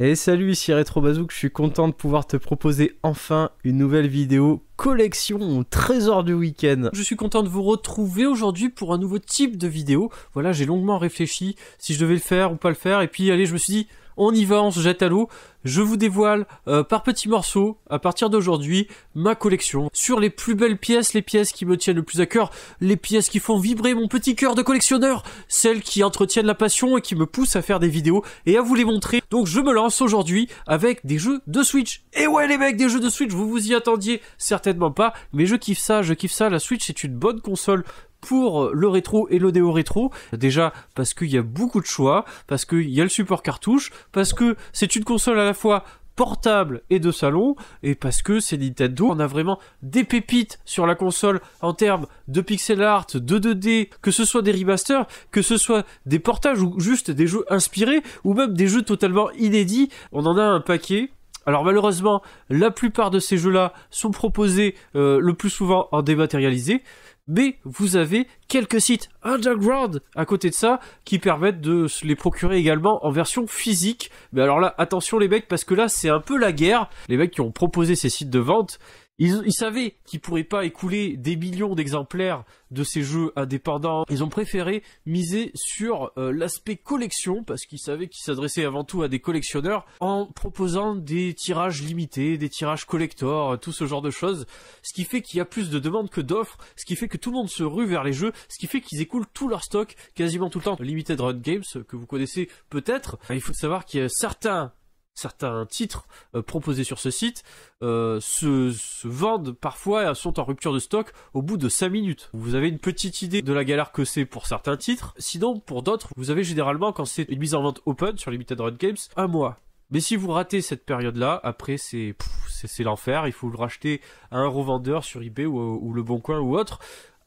Et salut, ici RetroBazook, je suis content de pouvoir te proposer enfin une nouvelle vidéo collection trésor du week-end. Je suis content de vous retrouver aujourd'hui pour un nouveau type de vidéo. Voilà, j'ai longuement réfléchi si je devais le faire ou pas le faire, et puis allez, je me suis dit, on y va, on se jette à l'eau. Je vous dévoile euh, par petits morceaux, à partir d'aujourd'hui, ma collection sur les plus belles pièces, les pièces qui me tiennent le plus à cœur, les pièces qui font vibrer mon petit cœur de collectionneur, celles qui entretiennent la passion et qui me poussent à faire des vidéos et à vous les montrer. Donc je me lance aujourd'hui avec des jeux de Switch. Et ouais les mecs, des jeux de Switch, vous vous y attendiez certainement pas, mais je kiffe ça, je kiffe ça. La Switch c'est une bonne console pour euh, le rétro et néo rétro. Déjà parce qu'il y a beaucoup de choix, parce qu'il y a le support cartouche, parce que c'est une console à la fois portable et de salon, et parce que c'est Nintendo, on a vraiment des pépites sur la console en termes de pixel art, de 2D, que ce soit des remasters, que ce soit des portages ou juste des jeux inspirés, ou même des jeux totalement inédits, on en a un paquet. Alors malheureusement, la plupart de ces jeux-là sont proposés euh, le plus souvent en dématérialisé, mais vous avez quelques sites underground à côté de ça qui permettent de les procurer également en version physique. Mais alors là, attention les mecs, parce que là, c'est un peu la guerre. Les mecs qui ont proposé ces sites de vente, ils, savaient qu'ils pourraient pas écouler des millions d'exemplaires de ces jeux indépendants. Ils ont préféré miser sur euh, l'aspect collection parce qu'ils savaient qu'ils s'adressaient avant tout à des collectionneurs en proposant des tirages limités, des tirages collectors, euh, tout ce genre de choses. Ce qui fait qu'il y a plus de demandes que d'offres, ce qui fait que tout le monde se rue vers les jeux, ce qui fait qu'ils écoulent tout leur stock quasiment tout le temps. Limited Run Games euh, que vous connaissez peut-être. Il faut savoir qu'il y a certains certains titres euh, proposés sur ce site euh, se, vendent parfois et sont en rupture de stock au bout de 5 minutes. Vous avez une petite idée de la galère que c'est pour certains titres. Sinon, pour d'autres, vous avez généralement quand c'est une mise en vente open sur Limited Run Games, un mois. Mais si vous ratez cette période-là, après c'est l'enfer. Il faut le racheter à un revendeur sur eBay ou, le Bon Coin ou autre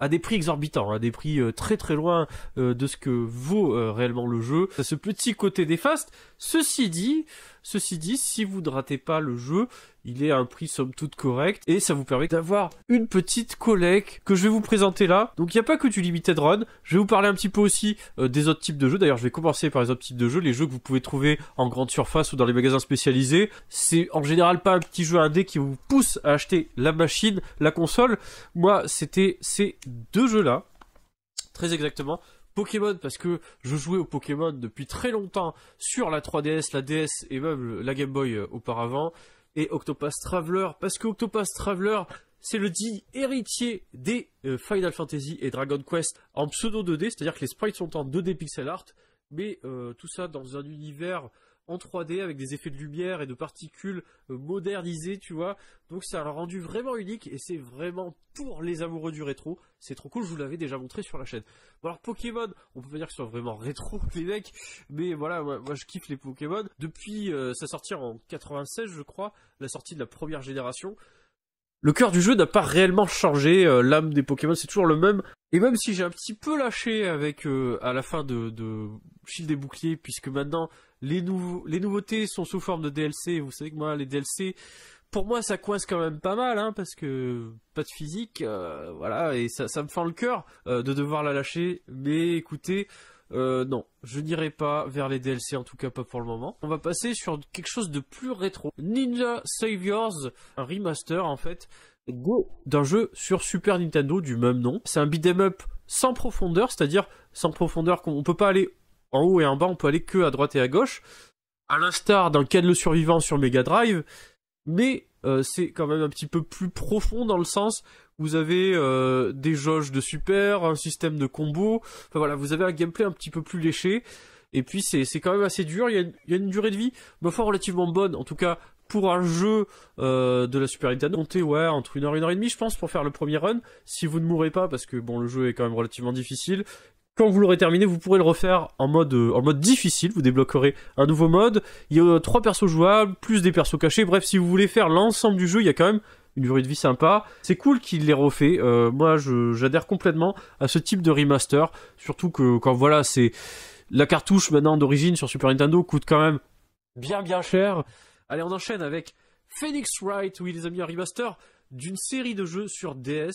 à des prix exorbitants, à hein, des prix euh, très très loin de ce que vaut réellement le jeu. Ce petit côté néfaste. Ceci dit, Ceci dit, si vous ne ratez pas le jeu, il est à un prix somme toute correct et ça vous permet d'avoir une petite collecte que je vais vous présenter là. Donc il n'y a pas que du limited run, je vais vous parler un petit peu aussi euh, des autres types de jeux. D'ailleurs, je vais commencer par les autres types de jeux, les jeux que vous pouvez trouver en grande surface ou dans les magasins spécialisés. C'est en général pas un petit jeu indé qui vous pousse à acheter la machine, la console. Moi, c'était ces deux jeux là, très exactement. Pokémon parce que je jouais au Pokémon depuis très longtemps sur la 3DS, la DS et même la Game Boy euh, auparavant. Et Octopath Traveler parce que Octopath Traveler c'est le dit héritier des euh, Final Fantasy et Dragon Quest en pseudo 2D, c'est-à-dire que les sprites sont en 2D pixel art, mais euh, tout ça dans un univers en 3D avec des effets de lumière et de particules euh, modernisés tu vois. Donc ça a rendu vraiment unique et c'est vraiment pour les amoureux du rétro. C'est trop cool, je vous l'avais déjà montré sur la chaîne. alors Pokémon, on peut pas dire que ce soit vraiment rétro les mecs, mais voilà, moi, je kiffe les Pokémon. Depuis euh, sa sortie en 96, je crois, la sortie de la première génération, le cœur du jeu n'a pas réellement changé, euh, l'âme des Pokémon c'est toujours le même. Et même si j'ai un petit peu lâché avec à la fin de, de Shield des Boucliers, puisque maintenant les, nouveautés sont sous forme de DLC. Vous savez que moi, les DLC, pour moi, ça coince quand même pas mal, hein, parce que pas de physique, euh, voilà, et ça, me fend le cœur euh, de devoir la lâcher. Mais écoutez, euh, non, je n'irai pas vers les DLC, en tout cas pas pour le moment. On va passer sur quelque chose de plus rétro. Ninja Saviors, un remaster en fait, d'un jeu sur Super Nintendo du même nom. C'est un beat'em up sans profondeur, c'est-à-dire sans profondeur qu'on peut pas aller en haut et en bas, on peut aller que à droite et à gauche, à l'instar d'un Ken le survivant sur Mega Drive, mais euh, c'est quand même un petit peu plus profond dans le sens où vous avez euh, des jauges de super, un système de combo, enfin voilà, vous avez un gameplay un petit peu plus léché. Et puis c'est quand même assez dur, il y, a une, durée de vie, mais foi relativement bonne, en tout cas pour un jeu euh, de la Super Nintendo, comptez ouais, entre une heure et une heure et demie, je pense, pour faire le premier run. Si vous ne mourrez pas, parce que bon, le jeu est quand même relativement difficile, quand vous l'aurez terminé, vous pourrez le refaire euh, en mode, difficile. Vous débloquerez un nouveau mode. Il y a euh, trois persos jouables, plus des persos cachés. Bref, si vous voulez faire l'ensemble du jeu, il y a quand même une durée de vie sympa. C'est cool qu'il les refait. Euh, moi, j'adhère complètement à ce type de remaster. Surtout que quand voilà, c'est la cartouche maintenant d'origine sur Super Nintendo coûte quand même bien bien cher. Allez, on enchaîne avec Phoenix Wright. Oui, les amis, un remaster d'une série de jeux sur DS.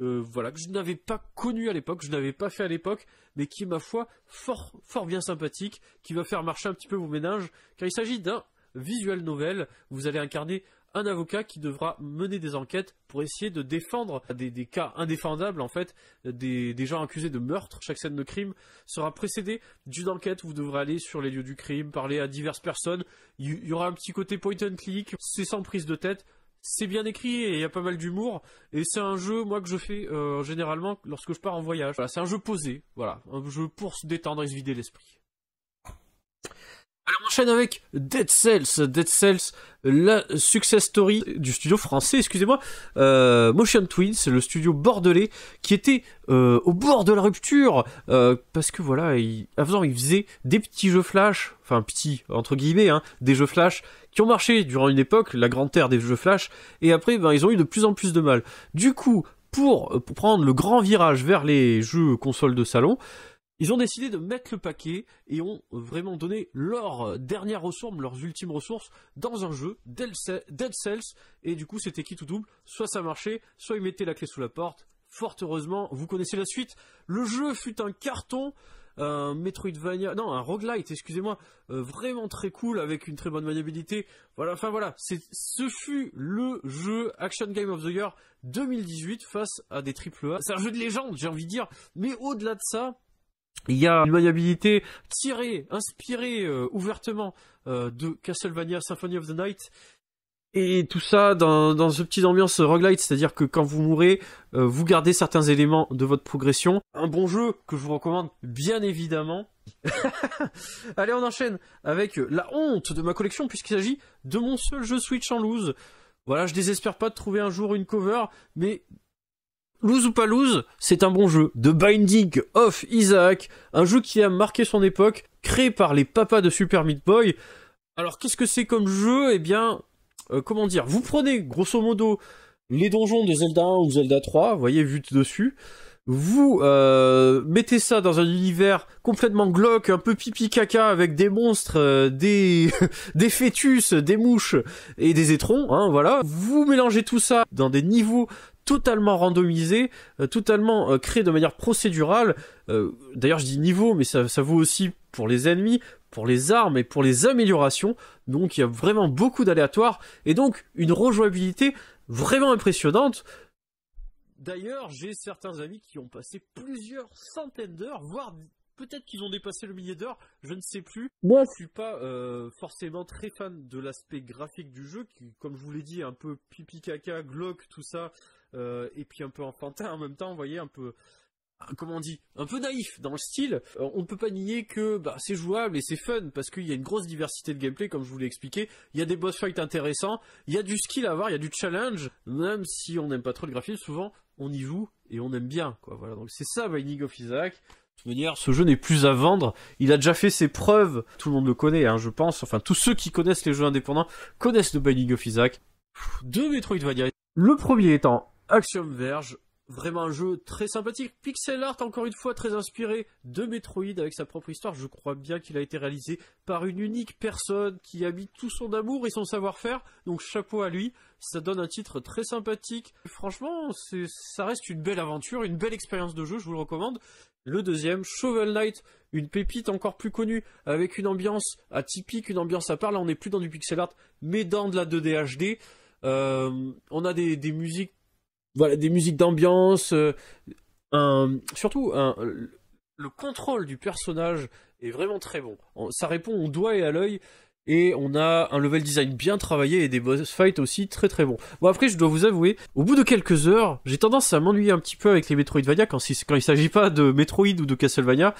Euh, voilà, que je n'avais pas connu à l'époque, je n'avais pas fait à l'époque, mais qui est, ma foi, fort, bien sympathique, qui va faire marcher un petit peu vos ménages, car il s'agit d'un visuel novel, vous allez incarner un avocat qui devra mener des enquêtes pour essayer de défendre des, cas indéfendables en fait, des, des, gens accusés de meurtre. Chaque scène de crime sera précédée d'une enquête vous devrez aller sur les lieux du crime, parler à diverses personnes. Il y, aura un petit côté point and click, c'est sans prise de tête c'est bien écrit et il y a pas mal d'humour. Et c'est un jeu, moi, que je fais euh, généralement lorsque je pars en voyage. c'est un jeu posé, voilà, un jeu pour se détendre et se vider l'esprit. Alors on enchaîne avec Dead Cells, Dead Cells, la success story du studio français, excusez-moi, euh, Motion Twins, le studio bordelais qui était euh, au bord de la rupture euh, parce que voilà, il, avant il faisait des petits jeux flash, enfin petits entre guillemets, hein, des jeux flash qui ont marché durant une époque, la grande terre des jeux flash, et après ben ils ont eu de plus en plus de mal. Du coup, pour, pour prendre le grand virage vers les jeux consoles de salon, ils ont décidé de mettre le paquet et ont vraiment donné leurs dernières ressources, leurs ultimes ressources dans un jeu, Dead Cells, et du coup c'était qui tout double, soit ça marchait, soit ils mettaient la clé sous la porte, fort heureusement, vous connaissez la suite. Le jeu fut un carton, un Metroidvania, non, un roguelite, excusez-moi, euh, vraiment très cool avec une très bonne maniabilité. Voilà, enfin voilà, ce fut le jeu Action Game of the Year 2018 face à des triple A. C'est un jeu de légende, j'ai envie de dire, mais au-delà de ça, il y a une maniabilité tirée, inspirée euh, ouvertement euh, de Castlevania Symphony of the Night. Et tout ça dans, dans ce petit ambiance roguelite, c'est-à-dire que quand vous mourrez, euh, vous gardez certains éléments de votre progression. Un bon jeu que je vous recommande bien évidemment. Allez, on enchaîne avec la honte de ma collection puisqu'il s'agit de mon seul jeu Switch en loose. Voilà, je désespère pas de trouver un jour une cover, mais Lose ou pas c'est un bon jeu. The Binding of Isaac, un jeu qui a marqué son époque, créé par les papas de Super Meat Boy. Alors qu'est-ce que c'est comme jeu Eh bien, euh, comment dire Vous prenez grosso modo les donjons de Zelda 1 ou Zelda 3, vous voyez vu de dessus. Vous euh, mettez ça dans un univers complètement glauque, un peu pipi caca avec des monstres, euh, des des fœtus, des mouches et des étrons, hein, voilà. Vous mélangez tout ça dans des niveaux totalement randomisé, euh, totalement euh, créé de manière procédurale. Euh, d'ailleurs, je dis niveau, mais ça, vaut aussi pour les ennemis, pour les armes et pour les améliorations. Donc, il y a vraiment beaucoup d'aléatoires et donc une rejouabilité vraiment impressionnante. D'ailleurs, j'ai certains amis qui ont passé plusieurs centaines d'heures, voire peut-être qu'ils ont dépassé le millier d'heures, je ne sais plus. Moi, je suis pas forcément très fan de l'aspect graphique du jeu, qui, comme je vous l'ai dit, est un peu pipi caca, glauque, tout ça. Euh, et puis un peu enfantin en même temps, vous voyez, un peu comment on dit, un peu naïf dans le style, euh, on ne peut pas nier que bah, c'est jouable et c'est fun parce qu'il y a une grosse diversité de gameplay comme je vous l'ai expliqué, il y a des boss fights intéressants, il y a du skill à avoir, il y a du challenge, même si on n'aime pas trop le graphisme, souvent on y joue et on aime bien quoi. Voilà, donc c'est ça Binding of Isaac. De toute manière, ce jeu n'est plus à vendre. Il a déjà fait ses preuves. Tout le monde le connaît, hein, je pense. Enfin, tous ceux qui connaissent les jeux indépendants connaissent le Binding of Isaac. deux Metroidvania. Le premier étant Axiom Verge, vraiment un jeu très sympathique. Pixel art, encore une fois, très inspiré de Metroid avec sa propre histoire. Je crois bien qu'il a été réalisé par une unique personne qui a mis tout son amour et son savoir-faire. Donc chapeau à lui. Ça donne un titre très sympathique. Franchement, ça reste une belle aventure, une belle expérience de jeu. Je vous le recommande. Le deuxième, Shovel Knight, une pépite encore plus connue, avec une ambiance atypique, une ambiance à part. Là, on n'est plus dans du pixel art, mais dans de la 2D HD. Euh, on a des musiques voilà, des musiques d'ambiance, euh, surtout le contrôle du personnage est vraiment très bon. Ça répond au doigt et à l'œil. Et on a un level design bien travaillé et des boss fights aussi très très bons. Bon après je dois vous avouer, au bout de quelques heures, j'ai tendance à m'ennuyer un petit peu avec les Metroidvania quand, quand il s'agit pas de Metroid ou de Castlevania.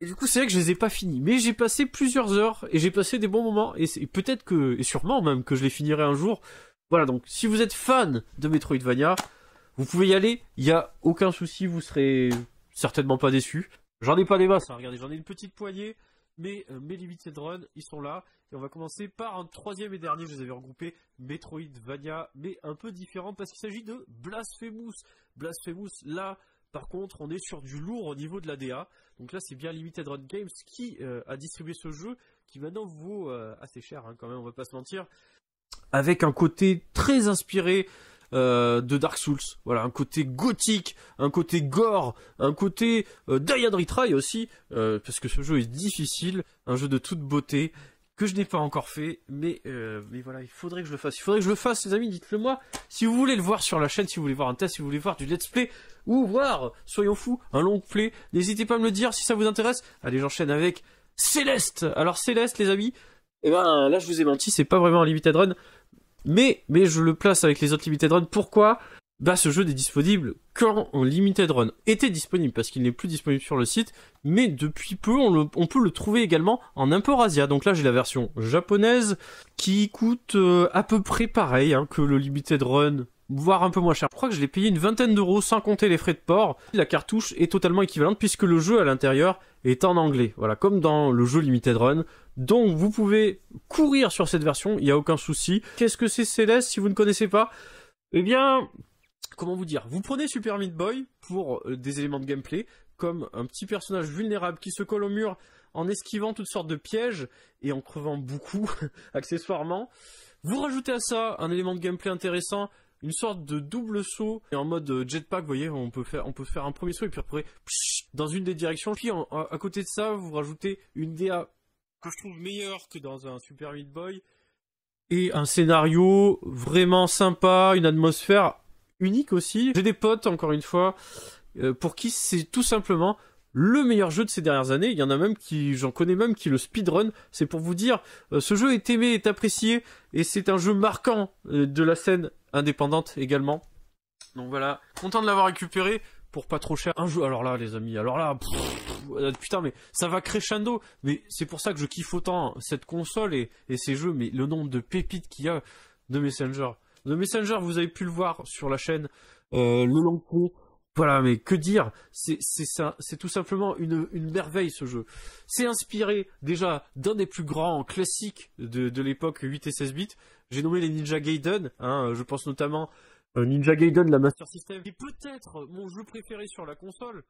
Et du coup c'est vrai que je les ai pas finis, mais j'ai passé plusieurs heures et j'ai passé des bons moments et peut-être que, et sûrement même que je les finirai un jour, voilà, donc si vous êtes fan de Metroidvania, vous pouvez y aller, il n'y a aucun souci, vous serez certainement pas déçu. J'en ai pas les masses, hein, regardez, j'en ai une petite poignée, mais euh, mes Limited Run, ils sont là. Et on va commencer par un troisième et dernier, je les avais regroupés, Metroidvania, mais un peu différent parce qu'il s'agit de Blasphemous. Blasphemous, là, par contre, on est sur du lourd au niveau de la DA. Donc là, c'est bien Limited Run Games qui euh, a distribué ce jeu, qui maintenant vaut euh, assez cher hein, quand même, on va pas se mentir avec un côté très inspiré euh, de Dark Souls. Voilà, un côté gothique, un côté gore, un côté euh, Die aussi, euh, parce que ce jeu est difficile, un jeu de toute beauté que je n'ai pas encore fait, mais euh, mais voilà, il faudrait que je le fasse. Il faudrait que je le fasse, les amis. Dites-le moi si vous voulez le voir sur la chaîne, si vous voulez voir un test, si vous voulez voir du let's play ou voir, soyons fous, un long play. N'hésitez pas à me le dire si ça vous intéresse. Allez, j'enchaîne avec Céleste. Alors Céleste, les amis. et eh ben là, je vous ai menti, c'est pas vraiment un limited run. Mais, mais je le place avec les autres Limited Run. Pourquoi Bah, ce jeu n'est disponible quand Limited Run était disponible, parce qu'il n'est plus disponible sur le site. Mais depuis peu, on, peut le trouver également en import Asia. Donc là, j'ai la version japonaise qui coûte euh, à peu près pareil hein, que le Limited Run voire un peu moins cher. Je crois que je l'ai payé une vingtaine d'euros sans compter les frais de port. La cartouche est totalement équivalente puisque le jeu à l'intérieur est en anglais. Voilà, comme dans le jeu Limited Run, donc vous pouvez courir sur cette version, il n'y a aucun souci. Qu'est-ce que c'est Céleste si vous ne connaissez pas Eh bien, comment vous dire Vous prenez Super Meat Boy pour euh, des éléments de gameplay, comme un petit personnage vulnérable qui se colle au mur en esquivant toutes sortes de pièges et en crevant beaucoup accessoirement. Vous rajoutez à ça un élément de gameplay intéressant, une sorte de double saut et en mode euh, jetpack, vous voyez, on peut faire, un premier saut et puis après dans une des directions. Puis à, à côté de ça, vous rajoutez une DA je trouve meilleur que dans un Super Meat Boy et un scénario vraiment sympa, une atmosphère unique aussi. J'ai des potes, encore une fois, euh, pour qui c'est tout simplement le meilleur jeu de ces dernières années. Il y en a même qui, j'en connais même qui le speedrun. C'est pour vous dire, euh, ce jeu est aimé, est apprécié, et c'est un jeu marquant euh, de la scène indépendante également. Donc voilà, content de l'avoir récupéré pour pas trop cher un jeu. Alors là, les amis, alors là, euh, putain, mais ça va crescendo. Mais c'est pour ça que je kiffe autant cette console et, ces jeux. Mais le nombre de pépites qu'il y a de Messenger. De Messenger, vous avez pu le voir sur la chaîne. Euh, le long cours. Voilà, mais que dire C'est ça, c'est tout simplement une, merveille ce jeu. C'est inspiré déjà d'un des plus grands classiques de, l'époque 8 et 16 bits. J'ai nommé les Ninja Gaiden. Hein, je pense notamment euh, Ninja Gaiden, la Master System, est peut-être mon jeu préféré sur la console.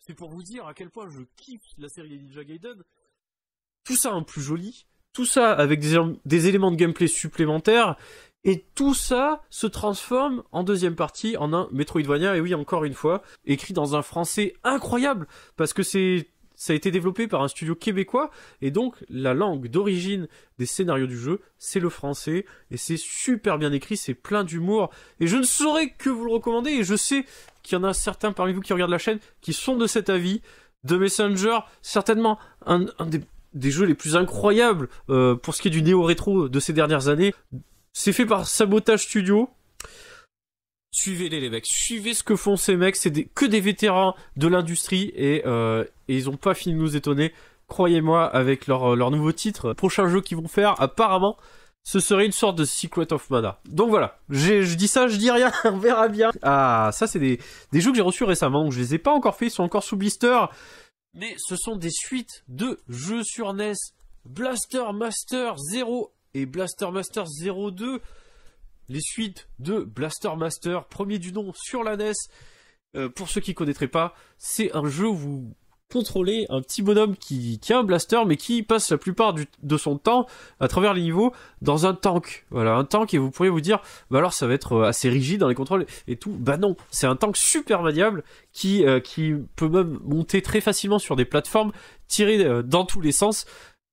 C'est pour vous dire à quel point je kiffe la série Ninja Gaiden. Tout ça en plus joli, tout ça avec des, des éléments de gameplay supplémentaires, et tout ça se transforme en deuxième partie en un Metroidvania, et oui, encore une fois, écrit dans un français incroyable, parce que c'est ça a été développé par un studio québécois et donc la langue d'origine des scénarios du jeu, c'est le français et c'est super bien écrit, c'est plein d'humour et je ne saurais que vous le recommander et je sais qu'il y en a certains parmi vous qui regardent la chaîne qui sont de cet avis. The Messenger, certainement un, des, jeux les plus incroyables euh, pour ce qui est du néo-rétro de ces dernières années. C'est fait par Sabotage Studio, suivez-les les mecs, suivez ce que font ces mecs, c'est que des vétérans de l'industrie et, euh, ils n'ont pas fini de nous étonner, croyez-moi, avec euh, leur, nouveau titre, prochain jeu qu'ils vont faire, apparemment, ce serait une sorte de Secret of Mana. Donc voilà, je dis ça, je dis rien, on verra bien. Ah, ça c'est des, jeux que j'ai reçus récemment, donc je les ai pas encore faits, ils sont encore sous blister, mais ce sont des suites de jeux sur NES, Blaster Master 0 et Blaster Master 02 les suites de Blaster Master, premier du nom sur la NES. Euh, pour ceux qui ne connaîtraient pas, c'est un jeu où vous contrôlez un petit bonhomme qui, tient un blaster, mais qui passe la plupart de son temps à travers les niveaux dans un tank. Voilà, un tank, et vous pourriez vous dire, bah alors ça va être euh, assez rigide dans les contrôles et tout. Bah non, c'est un tank super maniable qui, euh, peut même monter très facilement sur des plateformes, tirer dans tous les sens.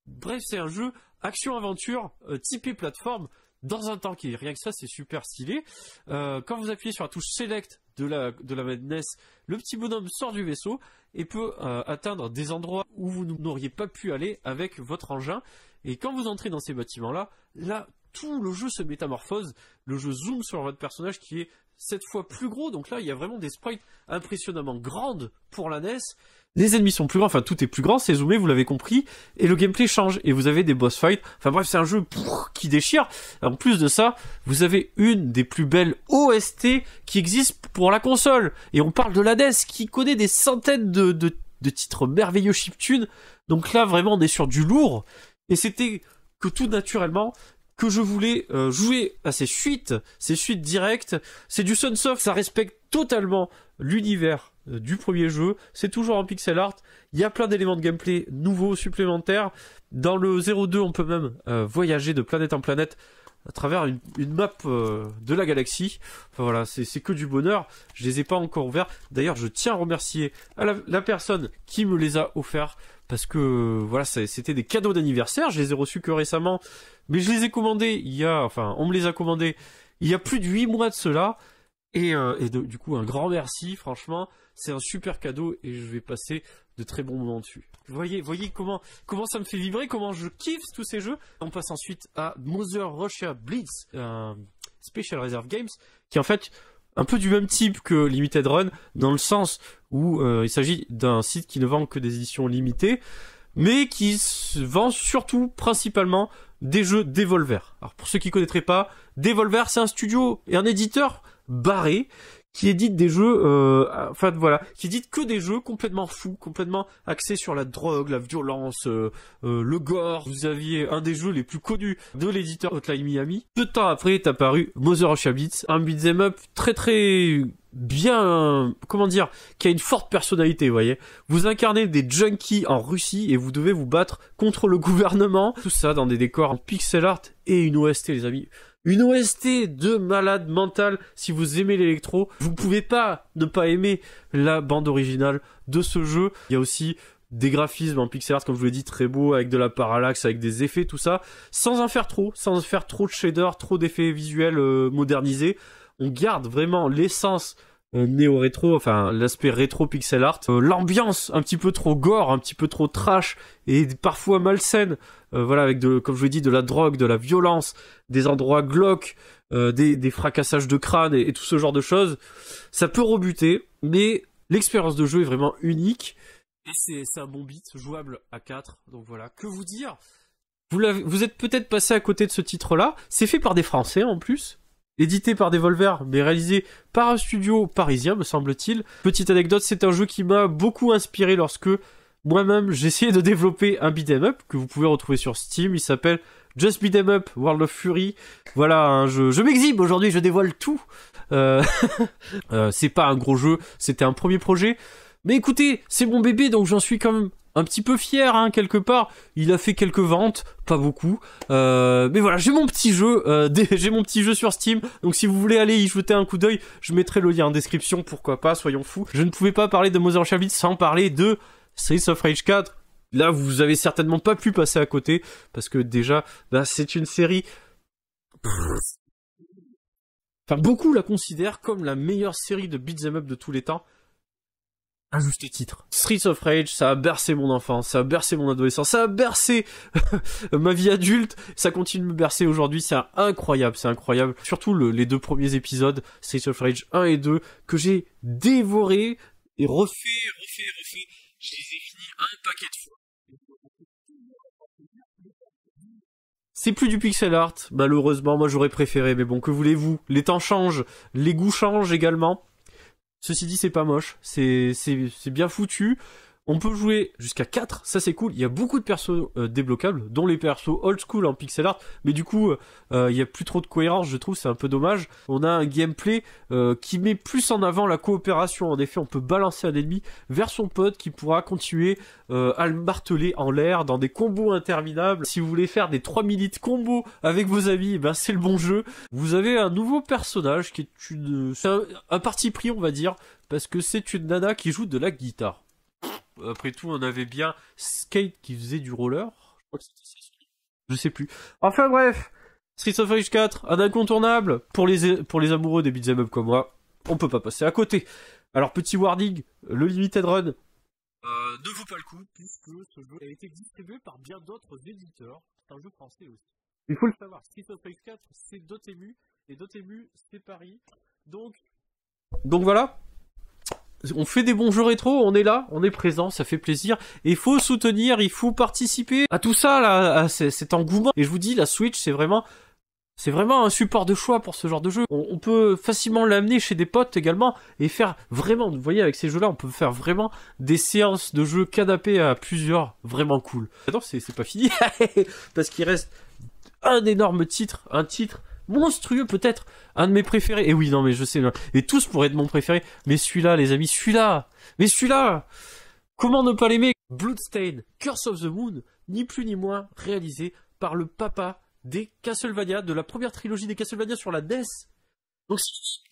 Bref, c'est un jeu action-aventure type typé plateforme dans un temps est Rien que ça, c'est super stylé. Euh, quand vous appuyez sur la touche Select de la, de la NES, le petit bonhomme sort du vaisseau et peut euh, atteindre des endroits où vous n'auriez pas pu aller avec votre engin. Et quand vous entrez dans ces bâtiments-là, là, tout le jeu se métamorphose. Le jeu zoom sur votre personnage qui est cette fois plus gros. Donc là, il y a vraiment des sprites impressionnamment grandes pour la NES les ennemis sont plus grands, enfin tout est plus grand, c'est zoomé, vous l'avez compris, et le gameplay change, et vous avez des boss fights, enfin bref, c'est un jeu qui déchire. En plus de ça, vous avez une des plus belles OST qui existe pour la console, et on parle de la e qui connaît des centaines de, titres merveilleux chiptune, donc là vraiment on est sur du lourd, et c'était que tout naturellement que je voulais euh, jouer à ces suites, ces suites directes, c'est du Sunsoft, ça respecte totalement l'univers euh, du premier jeu. C'est toujours en pixel art. Il y a plein d'éléments de gameplay nouveaux, supplémentaires. Dans le 02, on peut même euh, voyager de planète en planète à travers une, une map euh, de la galaxie. Enfin voilà, c'est que du bonheur. Je les ai pas encore ouverts. D'ailleurs, je tiens à remercier la, personne qui me les a offerts. Parce que voilà, c'était des cadeaux d'anniversaire. Je les ai reçus que récemment. Mais je les ai commandés il y a... Enfin, on me les a commandés il y a plus de 8 mois de cela. Et, euh, du coup, un grand merci, franchement, c'est un super cadeau et je vais passer de très bons moments dessus. Voyez, voyez comment, ça me fait vibrer, comment je kiffe tous ces jeux. On passe ensuite à Mother Russia Blitz, Special Reserve Games, qui est en fait un peu du même type que Limited Run, dans le sens où euh, il s'agit d'un site qui ne vend que des éditions limitées, mais qui vend surtout, principalement, des jeux Devolver. Alors pour ceux qui ne connaîtraient pas, Devolver c'est un studio et un éditeur barré, qui édite des jeux, euh, enfin voilà, qui édite que des jeux complètement fous, complètement axés sur la drogue, la violence, euh, euh, le gore. Vous aviez un des jeux les plus connus de l'éditeur Hotline Miami. Peu de temps après est apparu Mother of un beat'em up très très bien, comment dire, qui a une forte personnalité, vous voyez. Vous incarnez des junkies en Russie et vous devez vous battre contre le gouvernement. Tout ça dans des décors en pixel art et une OST, les amis une OST de malade mental. Si vous aimez l'électro, vous pouvez pas ne pas aimer la bande originale de ce jeu. Il y a aussi des graphismes en pixel art, comme je vous l'ai dit, très beau, avec de la parallaxe, avec des effets, tout ça, sans en faire trop, sans en faire trop de shaders, trop d'effets visuels euh, modernisés. On garde vraiment l'essence euh, néo-rétro, enfin l'aspect rétro pixel art, euh, l'ambiance un petit peu trop gore, un petit peu trop trash et parfois malsaine, euh, voilà avec de, comme je vous dit, de la drogue, de la violence, des endroits glauques, des, fracassages de crâne et, tout ce genre de choses, ça peut rebuter, mais l'expérience de jeu est vraiment unique et c'est un bon beat, jouable à 4, donc voilà, que vous dire vous, vous êtes peut-être passé à côté de ce titre-là, c'est fait par des Français en plus, édité par Devolver, mais réalisé par un studio parisien, me semble-t-il. Petite anecdote, c'est un jeu qui m'a beaucoup inspiré lorsque moi-même j'ai essayé de développer un beat'em up que vous pouvez retrouver sur Steam. Il s'appelle Just Beat'em Up World of Fury. Voilà, un je, je m'exhibe aujourd'hui, je dévoile tout. Euh, euh, c'est pas un gros jeu, c'était un premier projet. Mais écoutez, c'est mon bébé, donc j'en suis quand même un petit peu fier hein, quelque part. Il a fait quelques ventes, pas beaucoup. Euh, mais voilà, j'ai mon petit jeu, euh, j'ai mon petit jeu sur Steam. Donc si vous voulez aller y jeter un coup d'œil, je mettrai le lien en description, pourquoi pas, soyons fous. Je ne pouvais pas parler de Mother Chavit sans parler de Series of Rage 4. Là, vous avez certainement pas pu passer à côté, parce que déjà, bah, c'est une série... Enfin, beaucoup la considèrent comme la meilleure série de beat'em up de tous les temps à juste titre. Streets of Rage, ça a bercé mon enfance, ça a bercé mon adolescence, ça a bercé ma vie adulte, ça continue de me bercer aujourd'hui, c'est incroyable, c'est incroyable. Surtout les deux premiers épisodes, Streets of Rage 1 et 2, que j'ai dévoré et refait, refait, refait. Je les ai finis un paquet de fois. C'est plus du pixel art, malheureusement, moi j'aurais préféré, mais bon, que voulez-vous Les temps changent, les goûts changent également. Ceci dit, c'est pas moche, c'est bien foutu. On peut jouer jusqu'à 4, ça c'est cool. Il y a beaucoup de persos euh, débloquables, dont les persos old school en pixel art, mais du coup, euh, euh, il y a plus trop de cohérence, je trouve, c'est un peu dommage. On a un gameplay qui met plus en avant la coopération. En effet, on peut balancer un ennemi vers son pote qui pourra continuer à le marteler en l'air dans des combos interminables. Si vous voulez faire des 3 minutes combos avec vos amis, ben c'est le bon jeu. Vous avez un nouveau personnage qui est une un parti pris, on va dire, parce que c'est une nana qui joue de la guitare. Après tout, on avait bien Skate qui faisait du roller. Je crois que c'était Je sais plus. Enfin bref, Street of Rage 4, un incontournable pour les, pour les amoureux des beat'em up comme moi. On peut pas passer à côté. Alors petit warning, le limited run. Euh, ne vaut pas le coup, puisque ce jeu a été distribué par bien d'autres éditeurs. C'est un jeu français aussi. Il faut le savoir, Street of Rage 4, c'est Dotemu, et Dotemu, c'est Paris. Donc... Donc voilà, on fait des bons jeux rétro, on est là, on est présent, ça fait plaisir. Et il faut soutenir, il faut participer à tout ça, là, à cet engouement. Et je vous dis, la Switch, c'est vraiment c'est vraiment un support de choix pour ce genre de jeu. On, peut facilement l'amener chez des potes également et faire vraiment, vous voyez, avec ces jeux-là, on peut faire vraiment des séances de jeux canapés à plusieurs, vraiment cool. Attends, c'est pas fini, parce qu'il reste un énorme titre, un titre monstrueux, peut-être un de mes préférés. Et oui, non, mais je sais, et tous pourraient être mon préféré, mais celui-là, les amis, celui-là, mais celui-là, comment ne pas l'aimer Bloodstain, Curse of the Moon, ni plus ni moins, réalisé par le papa des Castlevania, de la première trilogie des Castlevania sur la NES. Donc,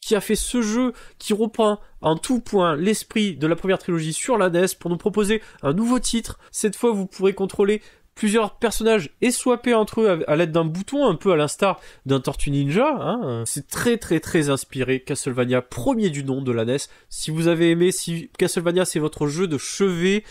qui a fait ce jeu qui reprend en tout point l'esprit de la première trilogie sur la NES pour nous proposer un nouveau titre. Cette fois, vous pourrez contrôler plusieurs personnages et entre eux à, l'aide d'un bouton, un peu à l'instar d'un Tortue Ninja. Hein, euh, c'est très très très inspiré Castlevania, premier du nom de la NES. Si vous avez aimé, si Castlevania c'est votre jeu de chevet,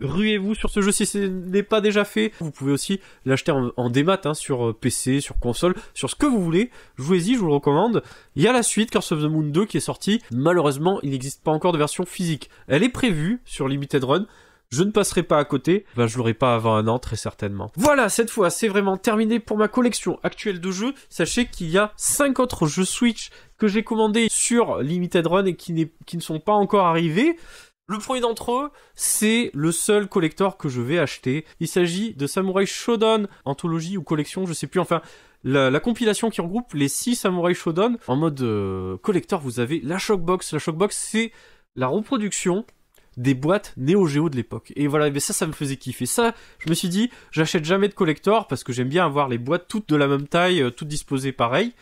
ruez-vous sur ce jeu si ce n'est pas déjà fait. Vous pouvez aussi l'acheter en, démat hein, sur euh, PC, sur console, sur ce que vous voulez. Jouez-y, je vous le recommande. Il y a la suite, Curse of the Moon 2 qui est sortie. Malheureusement, il n'existe pas encore de version physique. Elle est prévue sur Limited Run je ne passerai pas à côté, Je ben, je l'aurai pas avant un an très certainement. Voilà, cette fois c'est vraiment terminé pour ma collection actuelle de jeux. Sachez qu'il y a 5 autres jeux Switch que j'ai commandés sur Limited Run et qui, qui ne sont pas encore arrivés. Le premier d'entre eux, c'est le seul collector que je vais acheter. Il s'agit de Samurai Shodown, anthologie ou collection, je sais plus, enfin, la, compilation qui regroupe les 6 Samurai Shodown. En mode euh, collector, vous avez la Shockbox. La Shockbox, c'est la reproduction des boîtes Neo Geo de l'époque. Et voilà, mais ça, ça me faisait kiffer. Ça, je me suis dit, j'achète jamais de collector parce que j'aime bien avoir les boîtes toutes de la même taille, euh, toutes disposées pareil.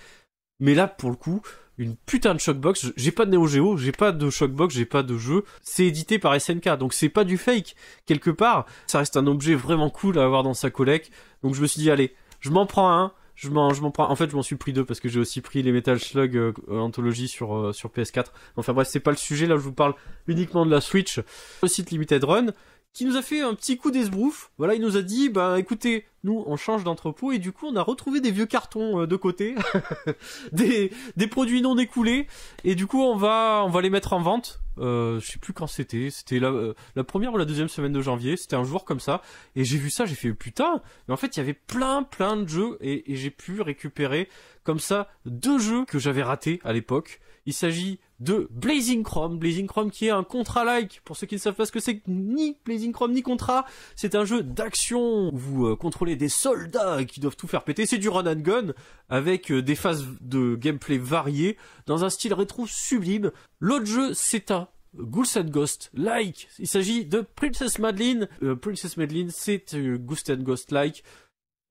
Mais là, pour le coup, une putain de shockbox. J'ai pas de Neo Geo, j'ai pas de shockbox, j'ai pas de jeu. C'est édité par SNK, donc c'est pas du fake. Quelque part, ça reste un objet vraiment cool à avoir dans sa collecte. Donc je me suis dit, allez, je m'en prends un je m'en, je m'en prends. En fait, je m'en suis pris deux parce que j'ai aussi pris les Metal Slug euh, Anthology sur euh, sur PS4. Enfin bref, c'est pas le sujet. Là, je vous parle uniquement de la Switch. Le site Limited Run qui nous a fait un petit coup d'esbrouf. Voilà, il nous a dit, bah écoutez, nous on change d'entrepôt et du coup on a retrouvé des vieux cartons euh, de côté, des, des produits non découlés. et du coup on va on va les mettre en vente euh, je sais plus quand c'était, c'était euh, la, première ou la deuxième semaine de janvier, c'était un jour comme ça, et j'ai vu ça, j'ai fait putain, mais en fait il y avait plein plein de jeux, et j'ai pu récupérer comme ça deux jeux que j'avais ratés à l'époque, il s'agit de Blazing Chrome. Blazing Chrome qui est un Contra-like. Pour ceux qui ne savent pas ce que c'est, ni Blazing Chrome ni Contra. C'est un jeu d'action où vous euh, contrôlez des soldats qui doivent tout faire péter. C'est du run and gun avec euh, des phases de gameplay variées dans un style rétro sublime. L'autre jeu, c'est un Ghouls and Ghost like. Il s'agit de Princess Madeline. Euh, Princess Madeline, c'est Ghost and Ghost like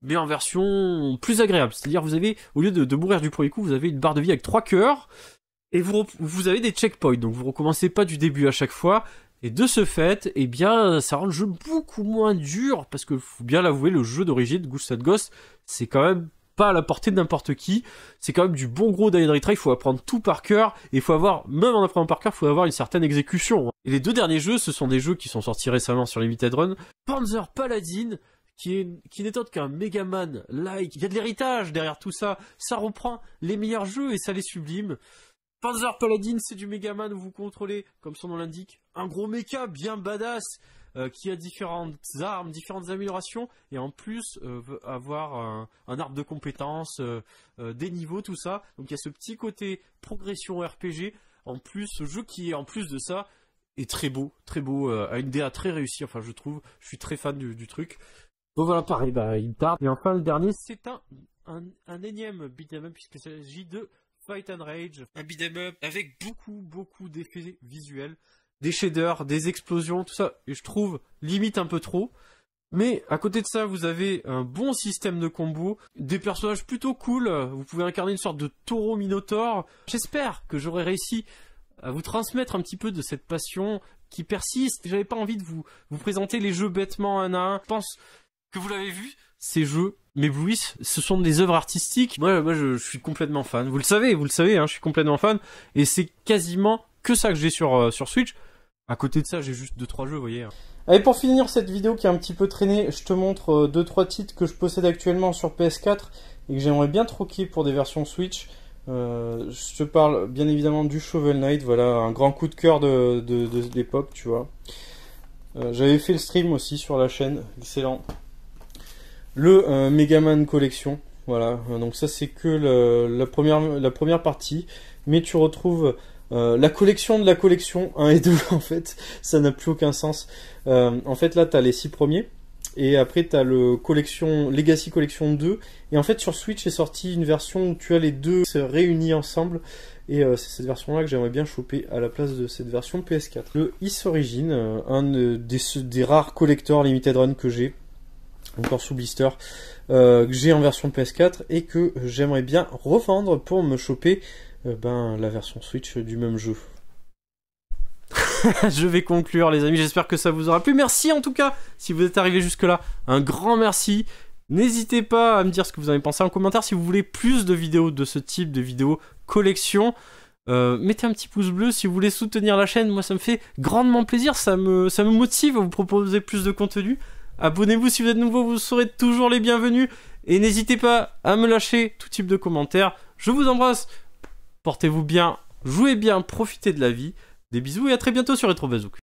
mais en version plus agréable. C'est-à-dire, vous avez, au lieu de, de, mourir du premier coup, vous avez une barre de vie avec trois cœurs, et vous, vous avez des checkpoints, donc vous recommencez pas du début à chaque fois. Et de ce fait, eh bien, ça rend le jeu beaucoup moins dur, parce que faut bien l'avouer, le jeu d'origine, Ghost and Ghost, c'est quand même pas à la portée de n'importe qui. C'est quand même du bon gros Dying try. il faut apprendre tout par cœur, et il faut avoir, même en apprenant par cœur, il faut avoir une certaine exécution. Et les deux derniers jeux, ce sont des jeux qui sont sortis récemment sur Limited Run. Panzer Paladin, qui n'est autre qu'un Megaman like. Il y a de l'héritage derrière tout ça. Ça reprend les meilleurs jeux et ça les sublime. Panzer Paladin, c'est du Megaman, vous contrôlez, comme son nom l'indique, un gros mecha bien badass euh, qui a différentes armes, différentes améliorations, et en plus euh, avoir un, arbre de compétences, euh, des niveaux, tout ça. Donc il y a ce petit côté progression RPG. En plus, ce jeu qui, en plus de ça, est très beau, très beau, a une DA très réussie. Enfin, je trouve, je suis très fan du, truc. Donc voilà, pareil, bah, il tarde. Et enfin, le dernier, c'est un, un, énième beat'em puisqu'il s'agit de Fight and Rage, un up avec beaucoup beaucoup d'effets visuels, des shaders, des explosions, tout ça. Et je trouve limite un peu trop. Mais à côté de ça, vous avez un bon système de combo, des personnages plutôt cool. Vous pouvez incarner une sorte de taureau minotaure. J'espère que j'aurai réussi à vous transmettre un petit peu de cette passion qui persiste. J'avais pas envie de vous vous présenter les jeux bêtement un à un. Je pense que vous l'avez vu, ces jeux mais oui ce sont des œuvres artistiques. Moi, moi je, suis complètement fan. Vous le savez, vous le savez, hein, je suis complètement fan. Et c'est quasiment que ça que j'ai sur, euh, sur Switch. À côté de ça, j'ai juste 2-3 jeux, vous voyez. Hein. Allez, pour finir cette vidéo qui est un petit peu traînée, je te montre 2-3 euh, titres que je possède actuellement sur PS4 et que j'aimerais bien troquer pour des versions Switch. Euh, je te parle bien évidemment du Shovel Knight, voilà, un grand coup de cœur de, de, tu vois. J'avais fait le stream aussi sur la chaîne, excellent le euh, Megaman Collection. Voilà, donc ça c'est que la, première, la première partie, mais tu retrouves euh, la collection de la collection 1 et 2 en fait, ça n'a plus aucun sens. Euh, en fait là tu as les 6 premiers et après tu as le collection Legacy Collection 2 et en fait sur Switch est sorti une version où tu as les deux réunis ensemble et c'est cette version là que j'aimerais bien choper à la place de cette version PS4. Le Is Origin, un des, des rares collecteurs limited run que j'ai encore sous blister, euh, que j'ai en version PS4 et que j'aimerais bien revendre pour me choper euh, ben, la version Switch du même jeu. je vais conclure les amis, j'espère que ça vous aura plu. Merci en tout cas si vous êtes arrivé jusque là. Un grand merci. N'hésitez pas à me dire ce que vous en avez pensé en commentaire. Si vous voulez plus de vidéos de ce type, de vidéos collection, euh, mettez un petit pouce bleu si vous voulez soutenir la chaîne. Moi, ça me fait grandement plaisir. Ça me, ça me motive à vous proposer plus de contenu. Abonnez-vous si vous êtes nouveau, vous serez toujours les bienvenus. Et n'hésitez pas à me lâcher tout type de commentaires. Je vous embrasse. Portez-vous bien, jouez bien, profitez de la vie. Des bisous et à très bientôt sur Retro